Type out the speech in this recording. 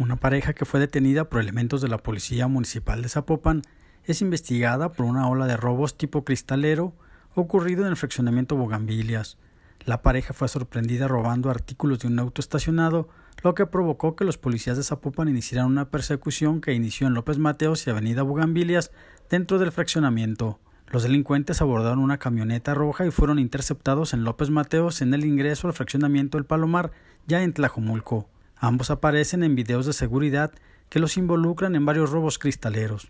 Una pareja que fue detenida por elementos de la Policía Municipal de Zapopan es investigada por una ola de robos tipo cristalero ocurrido en el fraccionamiento Bogambilias. La pareja fue sorprendida robando artículos de un auto estacionado, lo que provocó que los policías de Zapopan iniciaran una persecución que inició en López Mateos y Avenida Bogambilias dentro del fraccionamiento. Los delincuentes abordaron una camioneta roja y fueron interceptados en López Mateos en el ingreso al fraccionamiento El Palomar, ya en Tlajomulco. Ambos aparecen en videos de seguridad que los involucran en varios robos cristaleros.